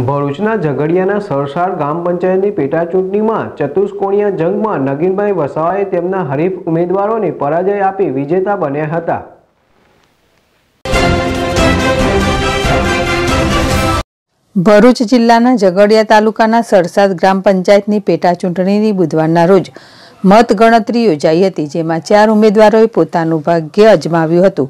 ભરૂચના ઝઘડિયાના સરસાર ગ્રામ પંચાયતની પેટા ચૂંટણીમાં ચતુષ્કોણીય જંગમાં નગીનભાઈ વસાવાએ તેમના હરીફ ઉમેદવારોને પરાજય આપી વિજેતા બન્યા હતા ભરૂચ જિલ્લાના ઝઘડિયા તાલુકાના સરસાદ ગ્રામ પંચાયતની પેટા ચૂંટણીની બુધવારના રોજ મતગણતરી યોજાઈ હતી જેમાં ચાર ઉમેદવારોએ પોતાનું ભાગ્ય અજમાવ્યું હતું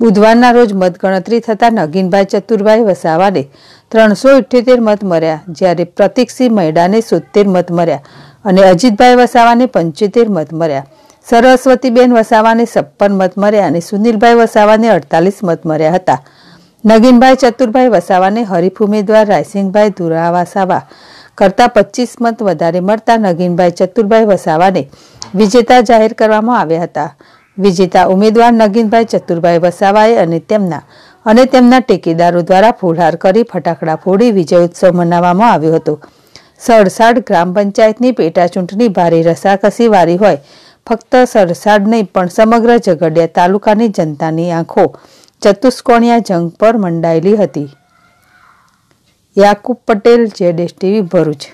બુધવારના રોજ મતગણતરી થતાં નગીનભાઈ ચતુરભાઈ વસાવાને ત્રણસો ઇઠ્યોતેર મત મળ્યા જ્યારે પ્રતિકસિંહ મૈડાને સોતેર મત મળ્યા અને અજીતભાઈ વસાવાને પંચોતેર મત મળ્યા સરસ્વતીબેન વસાવાને છપ્પન મત મળ્યા અને સુનિલભાઈ વસાવાને અડતાલીસ મત મળ્યા હતા નગીનભાઈ ચતુરભાઈ વસાવાને હરીફ ઉમેદવાર રાયસિંહભાઈ ધુરા કરતાં પચીસ મત વધારે મળતા નગીનભાઈ ચતુરભાઈ વસાવાને વિજેતા જાહેર કરવામાં આવ્યા હતા વિજેતા ઉમેદવાર નગીનભાઈ ચતુરભાઈ વસાવાએ અને તેમના અને તેમના ટેકેદારો દ્વારા ફૂલહાર કરી ફટાકડા ફોડી વિજય ઉત્સવ મનાવવામાં આવ્યો હતો સરસાડ ગ્રામ પંચાયતની પેટાચૂંટણી ભારે રસાકસી વાળી હોય ફક્ત સડસાડ નહીં પણ સમગ્ર ઝઘડિયા તાલુકાની જનતાની આંખો ચતુષ્કોણિયા જંગ પર મંડાયેલી હતી યાકુબ પટેલ જેડેશ ટીવી ભરૂચ